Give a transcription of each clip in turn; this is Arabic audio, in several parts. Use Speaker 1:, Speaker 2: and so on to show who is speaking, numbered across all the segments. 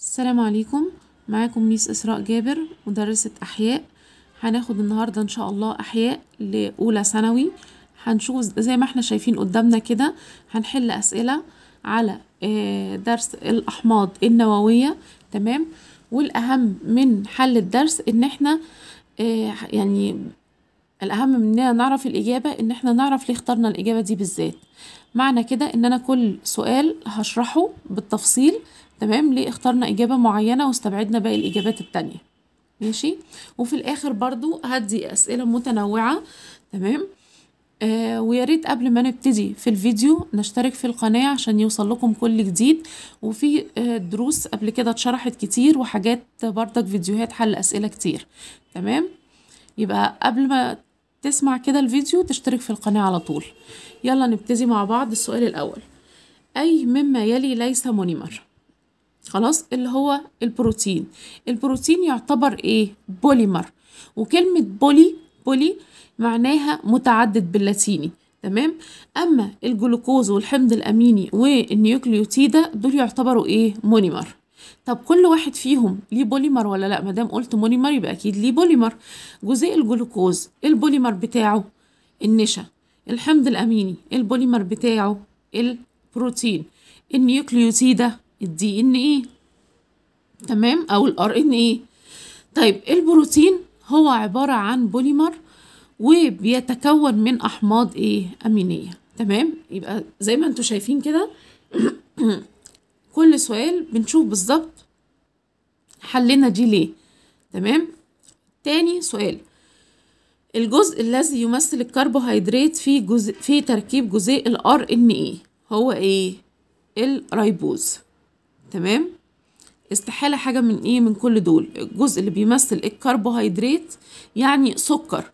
Speaker 1: السلام عليكم معاكم ميس إسراء جابر مدرسة أحياء هناخد النهاردة إن شاء الله أحياء لأولى ثانوي هنشوف زي ما احنا شايفين قدامنا كده هنحل أسئلة على آه، درس الأحماض النووية تمام والأهم من حل الدرس إن احنا آه، يعني الأهم مننا نعرف الإجابة إن احنا نعرف ليه اخترنا الإجابة دي بالذات معنى كده إن أنا كل سؤال هشرحه بالتفصيل تمام ليه اخترنا إجابة معينة واستبعدنا باقي الإجابات التانية ماشي وفي الآخر برضو هدي أسئلة متنوعة تمام آه ويا ريت قبل ما نبتدي في الفيديو نشترك في القناة عشان يوصل لكم كل جديد وفي آه دروس قبل كده اتشرحت كتير وحاجات بردك فيديوهات حل أسئلة كتير تمام يبقى قبل ما تسمع كده الفيديو تشترك في القناة على طول يلا نبتدي مع بعض السؤال الأول أي مما يلي ليس مونيمر خلاص اللي هو البروتين البروتين يعتبر ايه بوليمر وكلمة بولي بولي معناها متعدد باللاتيني تمام اما الجلوكوز والحمض الاميني والنيوكليوتيدا دول يعتبروا ايه مونيمر طب كل واحد فيهم ليه بوليمر ولا لا ما دام قلت مونيمر يبقى اكيد ليه بوليمر جزيء الجلوكوز البوليمر بتاعه النشا الحمض الاميني البوليمر بتاعه البروتين النيوكليوتيدا الدي ان ايه تمام او الار ان ايه طيب البروتين هو عبارة عن بوليمر وبيتكون من أحماض إيه أمينية تمام يبقى زي ما انتم شايفين كده كل سؤال بنشوف بالظبط حلنا دي ليه تمام تاني سؤال الجزء الذي يمثل الكربوهيدرات في جزء في تركيب جزيء الار ان ايه هو ايه الريبوز تمام استحالة حاجة من ايه من كل دول الجزء اللي بيمثل الكربوهيدرات يعني سكر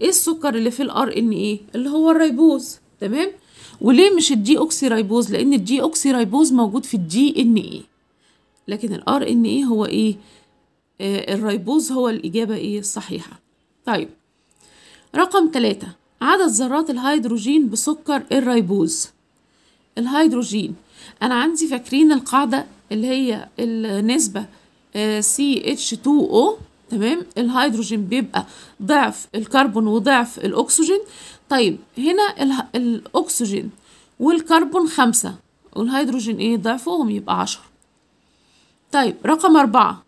Speaker 1: ايه السكر اللي في الار ان ايه اللي هو الريبوز تمام وليه مش الدي اوكسي ريبوز لان الدي اوكسي ريبوز موجود في الدي ان ايه لكن الار ان ايه هو ايه آه الريبوز هو الاجابة ايه الصحيحة طيب رقم ثلاثة عدد ذرات الهيدروجين بسكر الريبوز الهيدروجين انا عندي فاكرين القاعدة اللي هي النسبة آه، CH2O تمام الهيدروجين بيبقى ضعف الكربون وضعف الأكسجين طيب هنا الأكسجين والكربون خمسة والهيدروجين إيه ضعفهم يبقى عشرة طيب رقم أربعة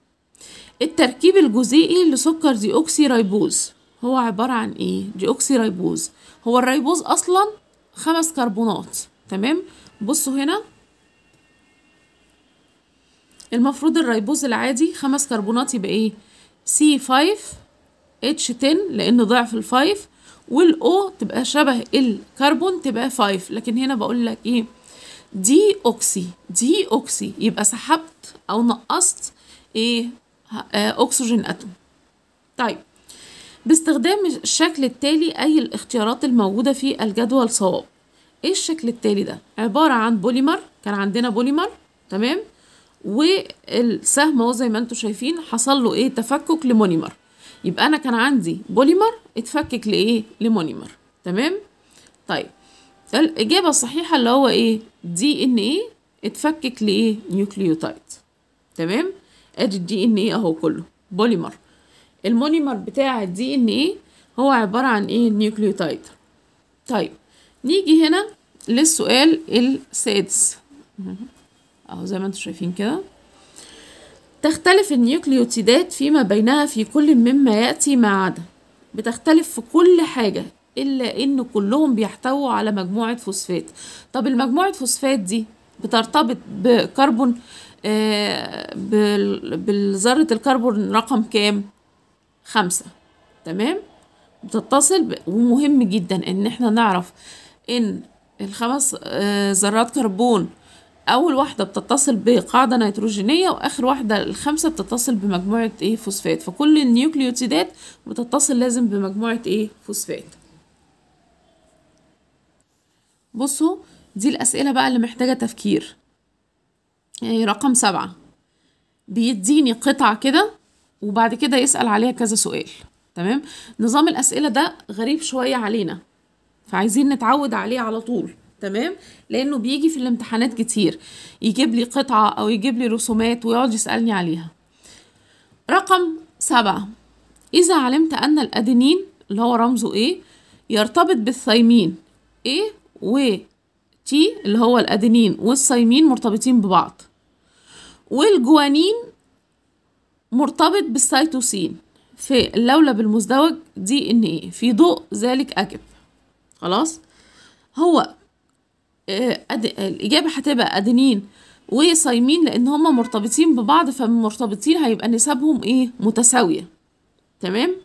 Speaker 1: التركيب الجزيئي لسكر ديوكسي ريبوز هو عبارة عن إيه ديوكسي ريبوز هو الريبوز أصلا خمس كربونات تمام بصوا هنا المفروض الريبوز العادي خمس كربونات يبقى ايه سي 5 اتش 10 لان ضعف ال5 والاو تبقى شبه الكربون تبقى 5 لكن هنا بقول لك ايه دي اوكسي دي اوكسي يبقى سحبت او نقصت ايه آه، اكسجين اتوم طيب باستخدام الشكل التالي اي الاختيارات الموجوده في الجدول صواب ايه الشكل التالي ده عباره عن بوليمر كان عندنا بوليمر تمام والسهم اهو زي ما انتم شايفين حصل له ايه تفكك لمونيمر يبقى انا كان عندي بوليمر اتفكك لايه لمونيمر تمام طيب الاجابه الصحيحه اللي هو ايه دي ان ايه اتفكك لايه نيوكليوتايد تمام ادي الدي ان ايه اهو كله بوليمر المونيمر بتاع الدي ان ايه هو عباره عن ايه نيوكليوتايد طيب نيجي هنا للسؤال السادس اهو زي ما انتم شايفين كده تختلف النيوكليوتيدات فيما بينها في كل مما يأتي ما عدا بتختلف في كل حاجة إلا إن كلهم بيحتووا على مجموعة فوسفات طب المجموعة فوسفات دي بترتبط بكربون آه، بالذرة الكربون رقم كام؟ خمسة تمام؟ بتتصل ومهم جدا إن إحنا نعرف إن الخمس آه، ذرات كربون اول واحده بتتصل بقاعده نيتروجينيه واخر واحده الخامسه بتتصل بمجموعه ايه فوسفات فكل النيوكليوتيدات بتتصل لازم بمجموعه ايه فوسفات بصوا دي الاسئله بقى اللي محتاجه تفكير يعني رقم سبعة بيديني قطعة كده وبعد كده يسأل عليها كذا سؤال تمام نظام الأسئلة ده غريب شوية علينا فعايزين نتعود عليه على طول تمام لانه بيجي في الامتحانات كتير يجيب لي قطعه او يجيب لي رسومات ويقعد يسالني عليها رقم سبعة اذا علمت ان الادينين اللي هو رمزه ايه يرتبط بالثيمين ايه و تي اللي هو الادينين والثيمين مرتبطين ببعض والجوانين مرتبط بالسيتوسين في اللولب المزدوج دي ان ايه في ضوء ذلك اجب خلاص هو الإجابة هتبقى أدنين وصايمين لأن هما مرتبطين ببعض فمرتبطين هيبقى نسبهم إيه متساوية تمام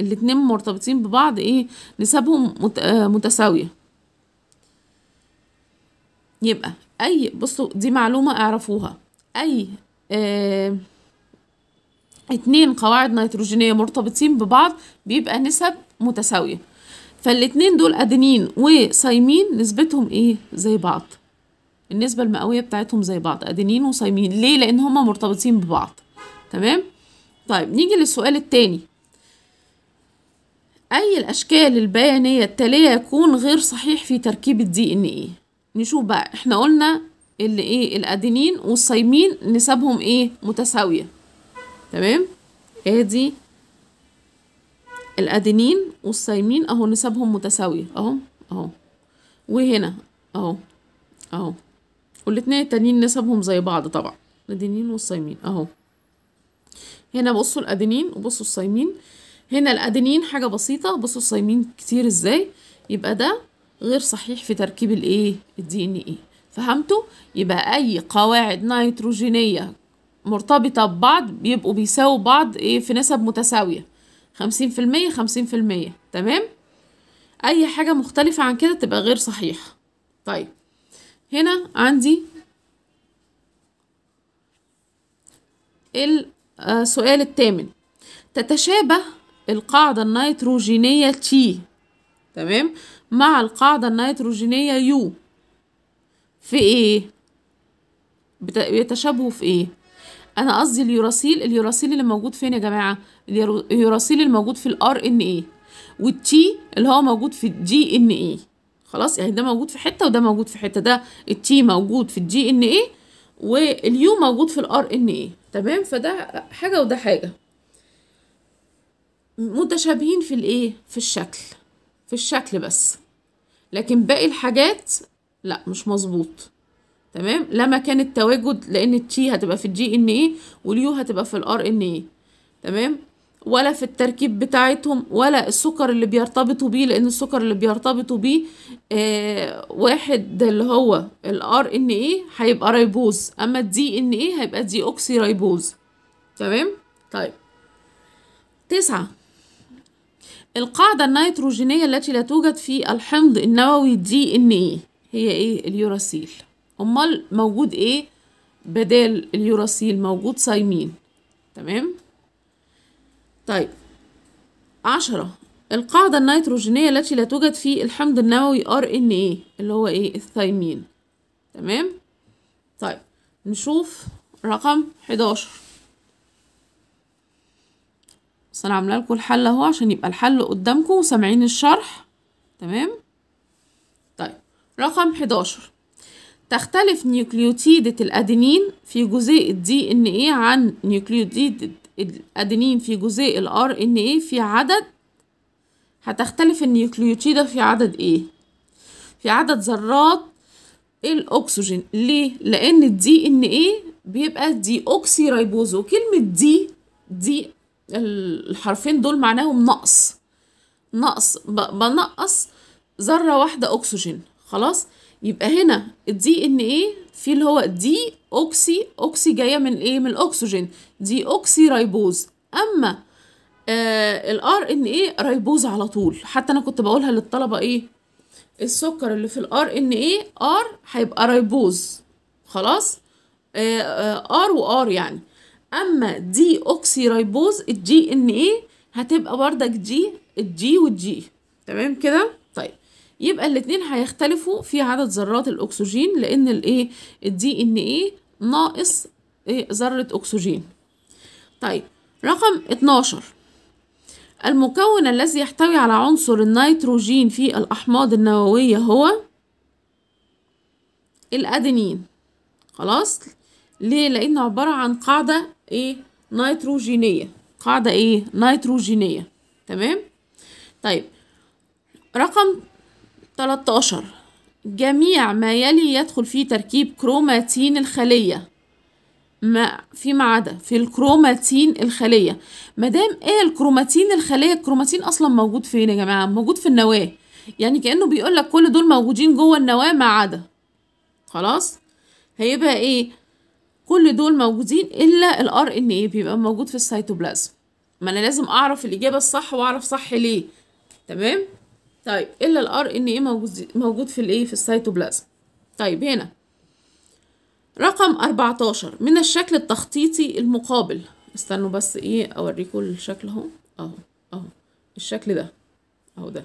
Speaker 1: الاتنين مرتبطين ببعض إيه نسبهم آه، متساوية يبقى أي بصوا دي معلومة اعرفوها أي آه اتنين قواعد نيتروجينية مرتبطين ببعض بيبقى نسب متساوية فالاتنين دول أدينين وصايمين نسبتهم إيه زي بعض النسبة المئوية بتاعتهم زي بعض أدينين وصايمين ليه لأن هما مرتبطين ببعض تمام طيب نيجي للسؤال التاني أي الأشكال البيانية التالية يكون غير صحيح في تركيب الدي إن إيه نشوف بقى إحنا قلنا اللي إيه الأدينين والصايمين نسبهم إيه متساوية تمام ادي إيه الادينين والثايمين اهو نسبهم متساويه اهو اهو وهنا اهو اهو والاتنين التانيين نسبهم زي بعض طبعا الادينين والثايمين اهو هنا بصوا الادينين وبصوا الثايمين هنا الادينين حاجه بسيطه بصوا الثايمين كتير ازاي يبقى ده غير صحيح في تركيب الايه الدي ان ايه فهمتوا يبقى اي قواعد نيتروجينيه مرتبطه ببعض بيبقوا بيساووا بعض ايه في نسب متساويه خمسين في المية خمسين في المية تمام أي حاجة مختلفة عن كده تبقى غير صحيحة طيب هنا عندي السؤال آه، الثامن تتشابه القاعدة النيتروجينية T تمام مع القاعدة النيتروجينية U في ايه بيتشابهوا في ايه انا قصدي اليوراسيل اليوراسيل اللي موجود فين يا جماعه اليوراسيل الموجود في الار ان اي والتي اللي هو موجود في الدي ان اي خلاص يعني ده موجود في حته وده موجود في حته ده التي موجود في الدي ان اي واليو موجود في الار ان اي تمام فده حاجه وده حاجه متشابهين في الايه في الشكل في الشكل بس لكن باقي الحاجات لا مش مظبوط تمام لا مكان التواجد لان التي هتبقى في الجي ان اي واليو هتبقى في الار ان اي تمام ولا في التركيب بتاعتهم ولا السكر اللي بيرتبطوا بيه لان السكر اللي بيرتبطوا بيه آه واحد اللي هو الار ان اي هيبقى ريبوز اما الدي ان اي هيبقى دي اوكسي ريبوز تمام طيب تسعة القاعدة النيتروجينية التي لا توجد في الحمض النووي دي ان اي هي ايه اليوراسيل امال موجود ايه بدال اليوراسيل موجود سايمين تمام طيب عشرة القاعدة النيتروجينية التي لا توجد في الحمض النووي RNA اللي هو ايه الثايمين تمام طيب نشوف رقم 11 بس انا عامله لكم الحل اهو عشان يبقى الحل قدامكم وسامعين الشرح تمام طيب رقم 11 تختلف نيوكليوتيدة الأدينين في جزيء ال DNA إيه عن نيوكليوتيدة الأدينين في جزيء ال RNA إيه في عدد هتختلف النيوكليوتيدة في عدد إيه؟ في عدد ذرات الأكسجين ليه؟ لأن ال DNA إيه بيبقى دي أوكسي ريبوز وكلمة دي دي الحرفين دول معناهم نقص نقص بنقص ذرة واحدة أكسجين خلاص؟ يبقى هنا الدي ان ايه في اللي هو دي اوكسي اوكسي جايه من ايه من الاكسجين دي اوكسي رايبوز اما آه، الار ان ايه ريبوز على طول حتى انا كنت بقولها للطلبه ايه السكر اللي في الار ان ايه ار هيبقى ريبوز خلاص آه، آه، ار وار يعني اما دي اوكسي رايبوز الجي ان ايه هتبقى بردك جي الجي والجي تمام كده يبقى الاتنين هيختلفوا في عدد ذرات الاكسجين لان الايه الدي ان ايه e ناقص إيه ذره اكسجين طيب رقم 12 المكون الذي يحتوي على عنصر النيتروجين في الاحماض النوويه هو الادينين خلاص ليه لانه عباره عن قاعده ايه نيتروجينيه قاعده ايه نيتروجينيه تمام طيب رقم 13 جميع ما يلي يدخل في تركيب كروماتين الخلية ما ما عدا في الكروماتين الخلية مادام ايه الكروماتين الخلية الكروماتين اصلا موجود فين يا جماعة موجود في النواة يعني كأنه بيقولك كل دول موجودين جوه النواة ما عدا خلاص هيبقى ايه كل دول موجودين الا الار ان ايه بيبقى موجود في السيتوبلازم ما انا لازم اعرف الاجابه الصح واعرف صح ليه تمام طيب الا الار ان ايه موجود موجود في الايه في السيتوبلازم طيب هنا رقم 14 من الشكل التخطيطي المقابل استنوا بس ايه اوريكم الشكل اهو اهو اهو الشكل ده اهو ده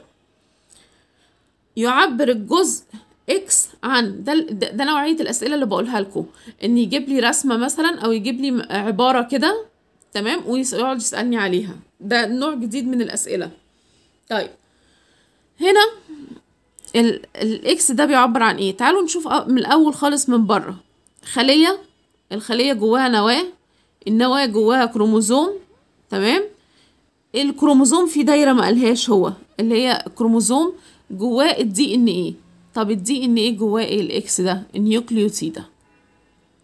Speaker 1: يعبر الجزء اكس عن ده ده, ده نوعيه الاسئله اللي بقولها لكم ان يجيب لي رسمه مثلا او يجيب لي عباره كده تمام ويقعد يسالني عليها ده نوع جديد من الاسئله طيب هنا الاكس ده بيعبر عن ايه تعالوا نشوف من الاول خالص من بره خليه الخليه جواها نواه النواه جواها كروموزوم تمام الكروموزوم في دايره ما قالهاش هو اللي هي كروموزوم جواه الدي ان ايه طب الدي ان ايه جواه ايه الاكس ده النيوكليوتيد ده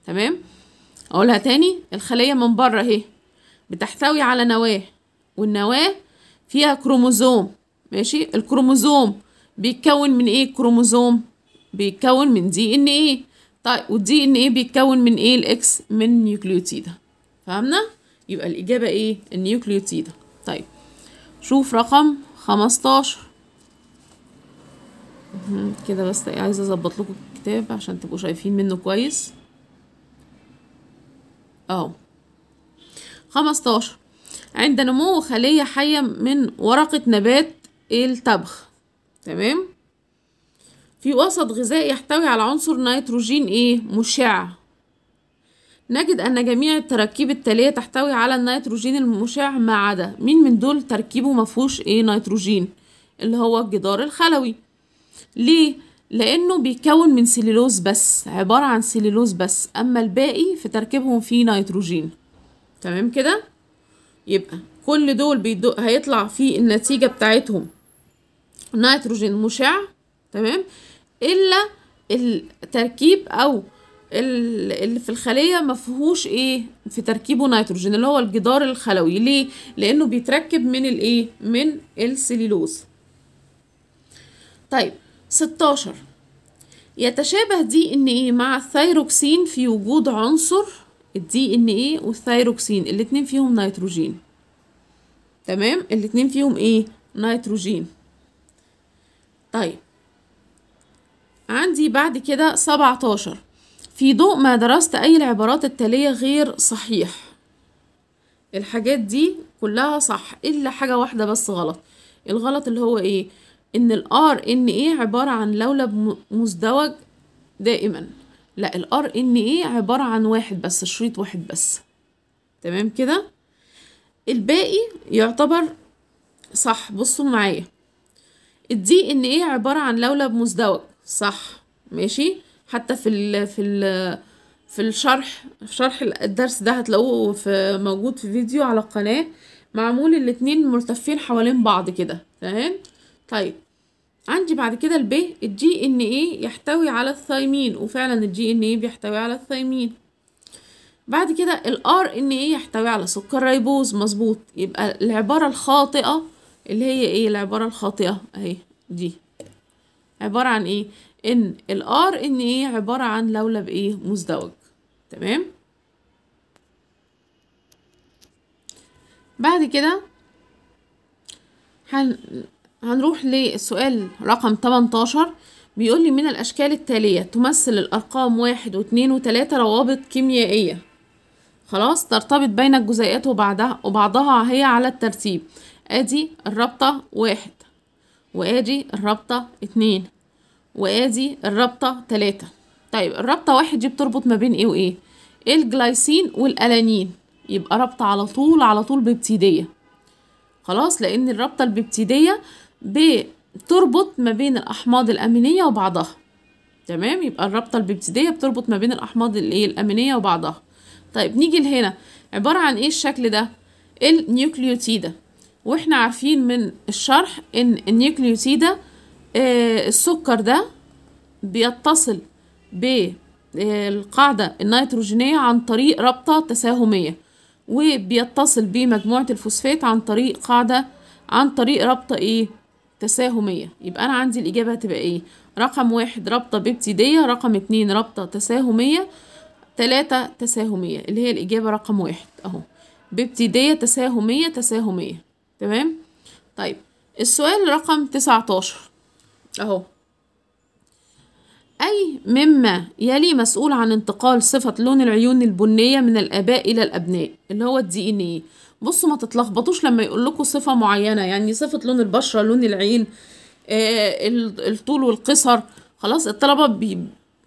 Speaker 1: تمام اقولها تاني الخليه من بره اهي بتحتوي على نواه والنواه فيها كروموزوم ماشي الكروموزوم بيتكون من ايه كروموزوم بيتكون من دي ان ايه طيب والدي ان ايه بيتكون من ايه الاكس من نيوكليوتيدا فهمنا يبقى الاجابه ايه النيوكليوتيدا طيب شوف رقم 15 كده بس إيه، عايزه اظبط لكم الكتاب عشان تبقوا شايفين منه كويس اهو 15 عند نمو خلية حية من ورقة نبات الطبخ تمام في وسط غذائي يحتوي على عنصر نيتروجين ايه مشع نجد ان جميع التراكيب التاليه تحتوي على النيتروجين المشع ما عدا مين من دول تركيبه ما ايه نيتروجين اللي هو الجدار الخلوي ليه لانه بيكون من سيلولوز بس عباره عن سيلولوز بس اما الباقي في تركيبهم فيه نيتروجين تمام كده يبقى كل دول بيدو... هيطلع فيه النتيجه بتاعتهم نيتروجين مشع تمام الا التركيب او اللي في الخلية مفهوش ايه في تركيبه نيتروجين اللي هو الجدار الخلوي ليه لانه بيتركب من الايه من السليلوز طيب 16 يتشابه دي ان ايه مع الثيروكسين في وجود عنصر الدي ان ايه والثيروكسين الاتنين فيهم نيتروجين تمام الاتنين فيهم ايه نيتروجين طيب عندي بعد كده 17 في ضوء ما درست أي العبارات التالية غير صحيح الحاجات دي كلها صح إلا حاجة واحدة بس غلط الغلط اللي هو إيه إن الار إن إيه عبارة عن لولب مزدوج دائما لا الار إن إيه عبارة عن واحد بس شريط واحد بس تمام كده الباقي يعتبر صح بصوا معايا الدي ان ايه عباره عن لولب مزدوج صح ماشي حتى في ال في ال في الشرح شرح الدرس ده هتلاقوه في موجود في فيديو على القناه معمول الاتنين ملتفين حوالين بعض كده تمام طيب عندي بعد كده البي الجي ان ايه يحتوي على الثايمين وفعلا الجي ان ايه بيحتوي على الثايمين بعد كده الار ان ايه يحتوي على سكر ريبوز مظبوط يبقى العباره الخاطئه اللي هي ايه العبارة الخاطئة اهي دي عبارة عن ايه ان الار ان ايه عبارة عن لولب ايه مزدوج تمام بعد كده هن... هنروح للسؤال رقم 18 بيقول لي من الأشكال التالية تمثل الأرقام واحد واثنين وتلاتة روابط كيميائية خلاص ترتبط بين الجزيئات وبعدها وبعضها هي على الترتيب ادي الرابطة واحد وادي الرابطة اتنين وادي الرابطة تلاتة طيب الرابطة واحد دي بتربط ما بين ايه وايه الجلايسين والالانين يبقى رابطة على طول على طول بيبتيدية خلاص لان الرابطة البيبتيدية بتربط ما بين الاحماض الامينية وبعضها تمام يبقى الرابطة البيبتيدية بتربط ما بين الاحماض الايه الامينية وبعضها طيب نيجي لهنا عبارة عن ايه الشكل ده النيوكليوتيدة واحنا عارفين من الشرح ان النيوكليوتيدا آه، السكر ده بيتصل بالقاعدة النيتروجينية عن طريق رابطة تساهمية وبيتصل بمجموعة الفوسفات عن طريق قاعدة عن طريق رابطة ايه تساهمية يبقى انا عندي الاجابة هتبقى ايه رقم واحد رابطة بيبتيدية رقم اتنين رابطة تساهمية تلاتة تساهمية اللي هي الاجابة رقم واحد اهو بيبتيدية تساهمية تساهمية تمام طيب السؤال رقم 19 اهو أي مما يلي مسؤول عن انتقال صفة لون العيون البنية من الآباء إلى الأبناء اللي هو الدي إن اي بصوا ما تتلخبطوش لما يقول لكم صفة معينة يعني صفة لون البشرة لون العين آه الطول والقصر خلاص الطلبة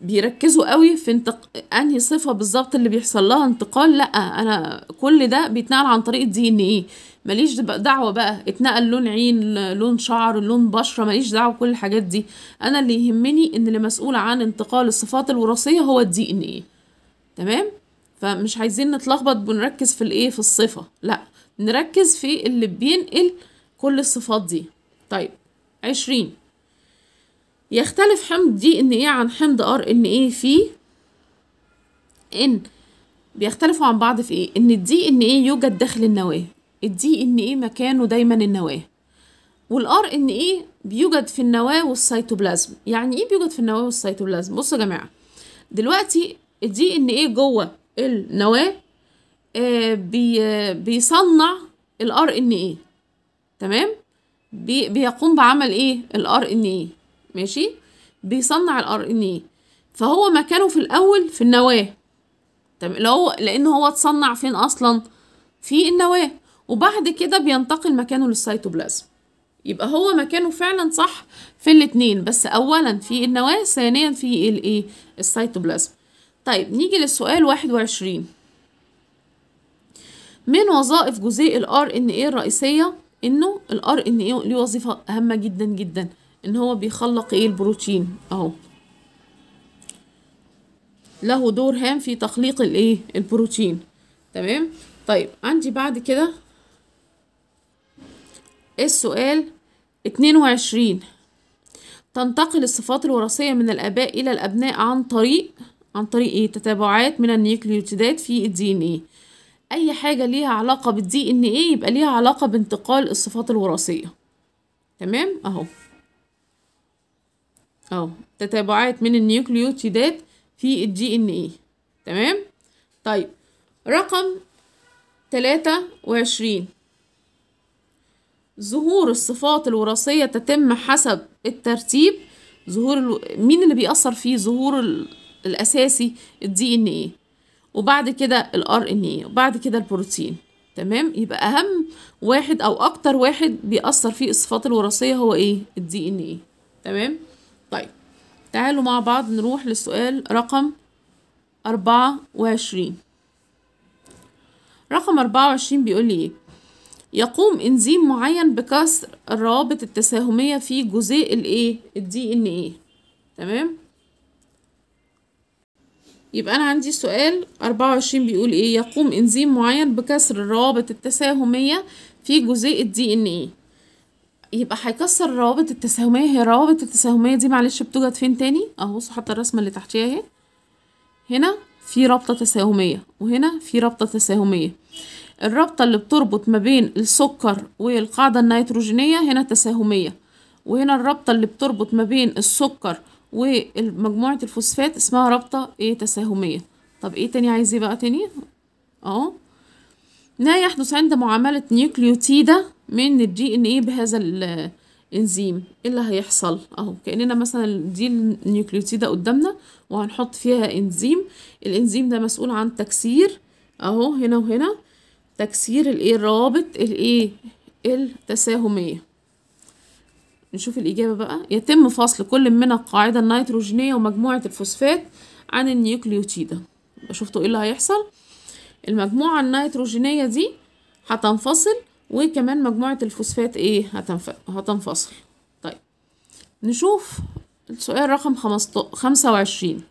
Speaker 1: بيركزوا قوي في انتق... انهي صفه بالظبط اللي بيحصل لها انتقال لا انا كل ده بيتنقل عن طريق الدي ان ايه ماليش دعوه بقى اتنقل لون عين لون شعر لون بشره ماليش دعوه بكل الحاجات دي انا اللي يهمني ان اللي مسؤول عن انتقال الصفات الوراثيه هو الدي ان ايه تمام فمش عايزين نتلخبط بنركز في الايه في الصفه لا نركز في اللي بينقل كل الصفات دي طيب عشرين يختلف حمض دي ان ايه عن حمض ار ان ايه في ان بيختلفوا عن بعض في ايه ان الدي ان ايه يوجد داخل النواه الدي ان ايه مكانه دايما النواه والار ان ايه بيوجد في النواه والسيتوبلازم يعني ايه بيوجد في النواه والسيتوبلازم بصوا يا جماعه دلوقتي الدي ان ايه جوه النواه آه بي آه، بيصنع الار ان ايه تمام بي بيقوم بعمل ايه الار ان ايه ماشي بيصنع الار ان ايه فهو مكانه في الاول في النواه طب لو هو لان هو اتصنع فين اصلا في النواه وبعد كده بينتقل مكانه للسيتوبلازم يبقى هو مكانه فعلا صح في الاتنين بس اولا في النواه ثانيا في الايه السيتوبلازم طيب نيجي للسؤال 21 من وظائف جزيء الار ان ايه الرئيسيه انه الار ان ايه ليه وظيفه هامه جدا جدا ان هو بيخلق ايه البروتين اهو له دور هام في تخليق الايه البروتين تمام طيب عندي بعد كده السؤال 22 تنتقل الصفات الوراثية من الآباء إلى الأبناء عن طريق عن طريق إيه تتابعات من النيوكليوتيدات في الدي إن إيه أي حاجة ليها علاقة بالدي إن إيه يبقى ليها علاقة بانتقال الصفات الوراثية تمام أهو اهو تتابعات من النيوكليوتيدات في الدي ان ايه تمام طيب رقم تلاتة وعشرين ظهور الصفات الوراثية تتم حسب الترتيب ظهور الو... مين اللي بيأثر فيه ظهور ال... الأساسي الدي ان ايه وبعد كده الار ان ايه وبعد كده البروتين تمام يبقى أهم واحد أو أكتر واحد بيأثر فيه الصفات الوراثية هو ايه الدي ان ايه تمام طيب تعالوا مع بعض نروح للسؤال رقم أربعة وعشرين رقم أربعة وعشرين بيقول لي إيه يقوم إنزيم معين بكسر الروابط التساهمية في جزيء الإيه الدي إن إيه e. تمام يبقى أنا عندي سؤال أربعة وعشرين بيقول إيه يقوم إنزيم معين بكسر الروابط التساهمية في جزيء الدي إن إيه e. يبقى هيكسر الروابط التساهمية هي الروابط التساهمية دي معلش بتوجد فين تاني اهو بصوا حتى الرسمة اللي تحتيها اهي هنا في رابطة تساهمية وهنا في رابطة تساهمية الرابطة اللي بتربط ما بين السكر والقاعدة النيتروجينية هنا تساهمية وهنا الرابطة اللي بتربط ما بين السكر ومجموعة الفوسفات اسمها رابطة ايه تساهمية طب ايه تاني عايز ايه بقى تاني اهو ما يحدث عند معاملة نيوكليوتيدا من الدي ان ايه بهذا الانزيم ايه اللي هيحصل اهو كاننا مثلا دي النيوكليوتيده قدامنا وهنحط فيها انزيم الانزيم ده مسؤول عن تكسير اهو هنا وهنا تكسير الايه الرابط الايه التساهميه نشوف الإجابة بقى يتم فصل كل من القاعدة النيتروجينية ومجموعة الفوسفات عن النيوكليوتيدة شفتوا إيه اللي هيحصل المجموعة النيتروجينية دي هتنفصل وكمان مجموعة الفوسفات ايه هتنف... هتنفصل طيب نشوف السؤال رقم خمسة وعشرين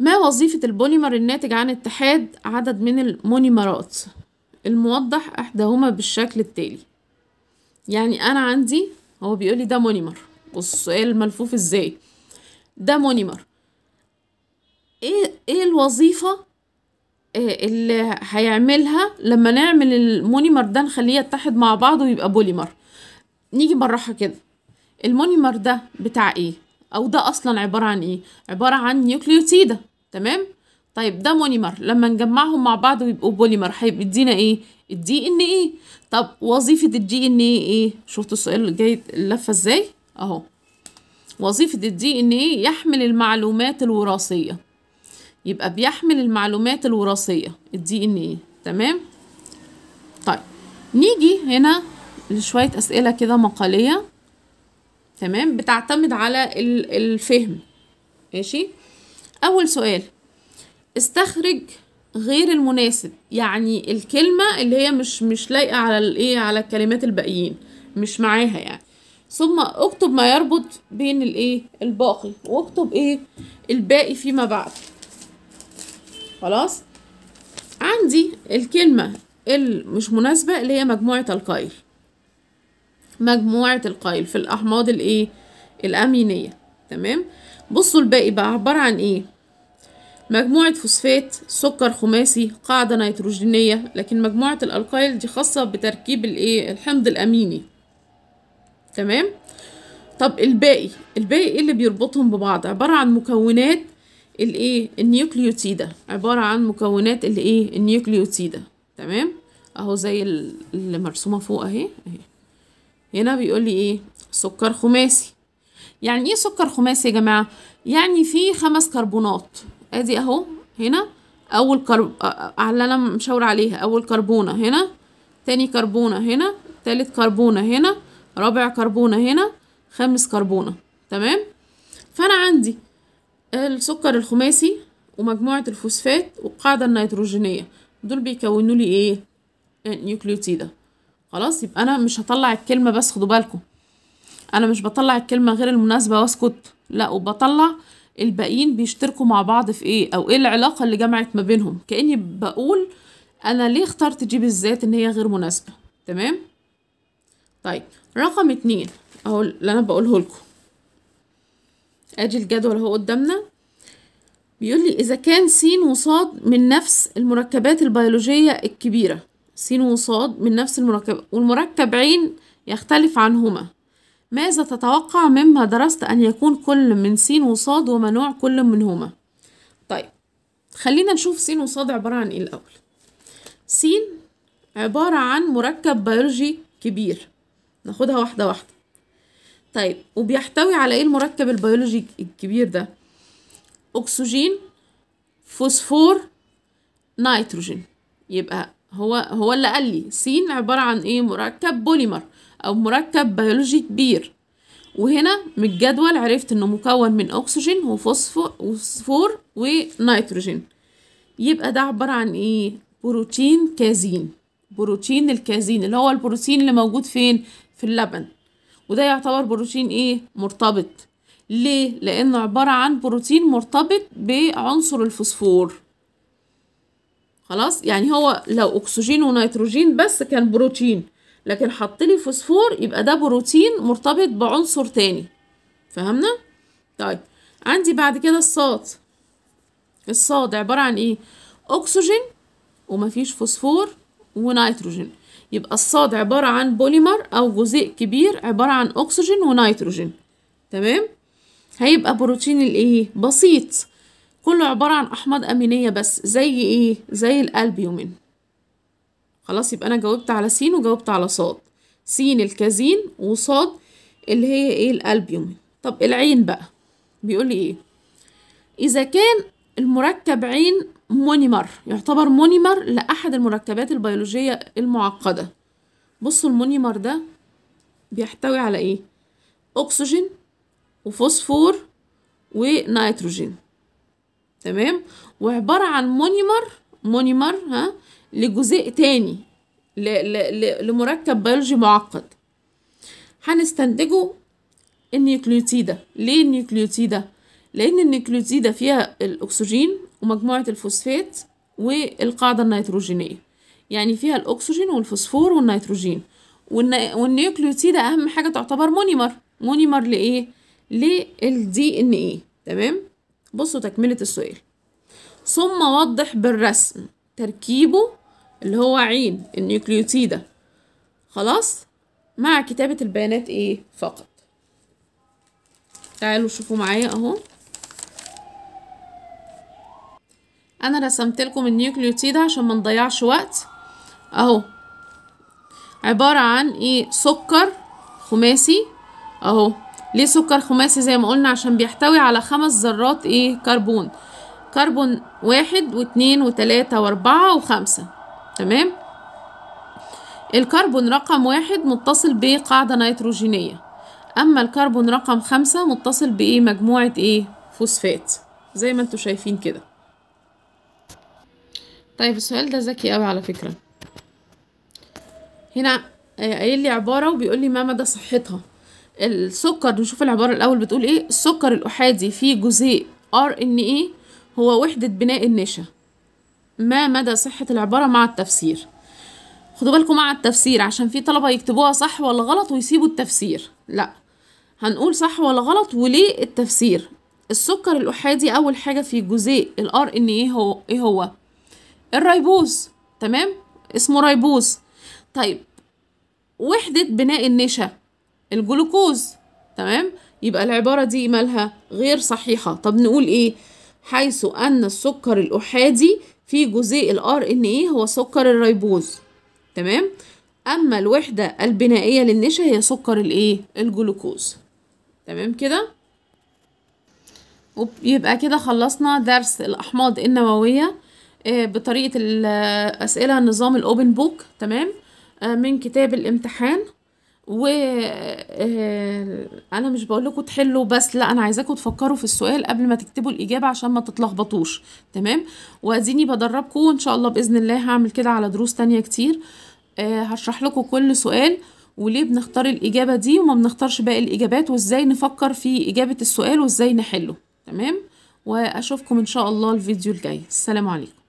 Speaker 1: ما وظيفة البوليمر الناتج عن اتحاد عدد من المونيمرات الموضح احداهما بالشكل التالي يعني انا عندي هو بيقول لي ده مونيمر بص السؤال ملفوف ازاي ده مونيمر ايه ايه الوظيفه إيه، اللي هيعملها لما نعمل المونيمر ده نخليه يتحد مع بعض ويبقى بوليمر نيجي براحة كده المونيمر ده بتاع ايه او ده اصلا عبارة عن ايه عبارة عن نيوكليوتيدا تمام طيب ده مونيمر لما نجمعهم مع بعض ويبقوا بوليمر هيبقى ادينا ايه الدي ان ايه طب وظيفة الدي ان ايه ايه شفتوا السؤال جاي اللفة ازاي اهو وظيفة الدي ان ايه يحمل المعلومات الوراثية يبقى بيحمل المعلومات الوراثية الدي ان ايه تمام طيب نيجي هنا لشوية أسئلة كده مقالية تمام بتعتمد على الفهم ماشي أول سؤال استخرج غير المناسب يعني الكلمة اللي هي مش مش لايقة على الايه على الكلمات الباقيين مش معاها يعني ثم اكتب ما يربط بين الايه الباقي واكتب ايه الباقي فيما بعد خلاص عندي الكلمة المش مناسبة اللي هي مجموعة القايل مجموعة القيل في الأحماض الإيه الأمينية تمام بصوا الباقي بقى عبارة عن إيه مجموعة فوسفات سكر خماسي قاعدة نيتروجينية لكن مجموعة الألقايل دي خاصة بتركيب الإيه الحمض الأميني تمام طب الباقي الباقي إيه اللي بيربطهم ببعض عبارة عن مكونات الايه النيوكليوتيدا عباره عن مكونات الايه النيوكليوتيدا تمام اهو زي اللي مرسومه فوق اهي اهي هنا بيقول لي ايه سكر خماسي يعني ايه سكر خماسي يا جماعه يعني في خمس كربونات ادي اهو هنا اول كرب آه، آه، اللي انا مشاور عليها اول كربونه هنا تاني كربونه هنا تالت كربونه هنا رابع كربونه هنا خامس كربونه تمام فانا عندي السكر الخماسي ومجموعة الفوسفات والقاعدة النيتروجينية دول بيكونوا لي ايه آه، نيوكليوتيدة خلاص يبقى انا مش هطلع الكلمة بس خدوا بالكم انا مش بطلع الكلمة غير المناسبة واسكت لا وبطلع الباقيين بيشتركوا مع بعض في ايه او ايه العلاقة اللي جمعت ما بينهم كأني بقول انا ليه اخترت دي بالذات ان هي غير مناسبة تمام طيب رقم اتنين اهو اللي انا بقوله لكم ادي الجدول اهو قدامنا بيقول لي اذا كان س وص من نفس المركبات البيولوجيه الكبيره س وص من نفس المركب والمركب عين يختلف عنهما ماذا تتوقع مما درست أن يكون كل من س وص وما نوع كل منهما طيب خلينا نشوف س وص عبارة عن إيه الأول س عبارة عن مركب بيولوجي كبير ناخدها واحدة واحدة طيب وبيحتوي على ايه المركب البيولوجي الكبير ده اكسجين فوسفور نيتروجين يبقى هو هو اللي قال لي سين عباره عن ايه مركب بوليمر او مركب بيولوجي كبير وهنا من الجدول عرفت انه مكون من اكسجين وفوسفور وفوسفور ونيتروجين يبقى ده عباره عن ايه بروتين كازين بروتين الكازين اللي هو البروتين اللي موجود فين في اللبن وده يعتبر بروتين ايه مرتبط ليه لانه عباره عن بروتين مرتبط بعنصر الفوسفور خلاص يعني هو لو اكسجين ونيتروجين بس كان بروتين لكن حط لي فوسفور يبقى ده بروتين مرتبط بعنصر تاني فهمنا طيب عندي بعد كده الصاد الصاد عباره عن ايه اكسجين ومفيش فوسفور ونيتروجين يبقى الصاد عبارة عن بوليمر أو جزيء كبير عبارة عن أكسجين ونيتروجين تمام هيبقى بروتين الإيه بسيط كله عبارة عن أحماض أمينية بس زي إيه زي الألبيومين خلاص يبقى أنا جاوبت على س وجاوبت على صاد س الكازين وصاد اللي هي إيه الألبيومين طب العين بقى بيقول لي إيه إذا كان المركب عين مونيمر يعتبر مونيمر لأحد المركبات البيولوجية المعقدة بصوا المونيمر ده بيحتوي على إيه؟ أكسجين وفوسفور ونيتروجين تمام وعبارة عن مونيمر مونيمر ها لجزيء تاني ل ل لمركب بيولوجي معقد هنستنتجه النيوكليوتيدا ليه النيوكليوتيدا لأن النيوكليوتيدا فيها الأكسجين ومجموعة الفوسفات والقاعدة النيتروجينية يعني فيها الأكسجين والفوسفور والنيتروجين والنيوكليوتيد أهم حاجة تعتبر مونيمر مونيمر لإيه؟ للدي إن إيه تمام؟ بصوا تكملة السؤال ثم وضح بالرسم تركيبه اللي هو عين النيوكليوتيدة خلاص؟ مع كتابة البيانات إيه فقط تعالوا شوفوا معايا أهو انا رسمت لكم النيوكليوتيد عشان ما نضيعش وقت اهو عبارة عن ايه سكر خماسي اهو ليه سكر خماسي زي ما قلنا عشان بيحتوي على خمس ذرات ايه كربون كربون واحد واتنين وتلاتة واربعة وخمسة تمام الكربون رقم واحد متصل بقاعدة نيتروجينية أما الكربون رقم خمسة متصل بإيه مجموعة إيه فوسفات زي ما انتوا شايفين كده طيب السؤال ده ذكي قوي على فكرة هنا آه، قايل لي عبارة وبيقول لي ما مدى صحتها السكر نشوف العبارة الأول بتقول إيه السكر الأحادي فيه جزيء RNA هو وحدة بناء النشا ما مدى صحة العبارة مع التفسير خدوا بالكم مع التفسير عشان في طلبة يكتبوها صح ولا غلط ويسيبوا التفسير لا هنقول صح ولا غلط وليه التفسير السكر الأحادي أول حاجة في جزيء ال RNA هو إيه هو الريبوز تمام اسمه ريبوز طيب وحدة بناء النشا الجلوكوز تمام يبقى العبارة دي مالها غير صحيحة طب نقول ايه حيث ان السكر الاحادي في جزيء الار ان ايه هو سكر الريبوز تمام اما الوحدة البنائية للنشا هي سكر الايه الجلوكوز تمام كده يبقى كده خلصنا درس الاحماض النووية آه، بطريقة الأسئلة نظام الأوبن بوك تمام آه، من كتاب الامتحان و آه، انا مش بقول لكم تحلوا بس لا انا عايزاكم تفكروا في السؤال قبل ما تكتبوا الاجابه عشان ما تتلخبطوش تمام واديني بدربكم وان شاء الله باذن الله هعمل كده على دروس تانية كتير هشرح لكم كل سؤال وليه بنختار الاجابه دي وما بنختارش باقي الاجابات وازاي نفكر في اجابه السؤال وازاي نحله تمام واشوفكم ان شاء الله الفيديو الجاي السلام عليكم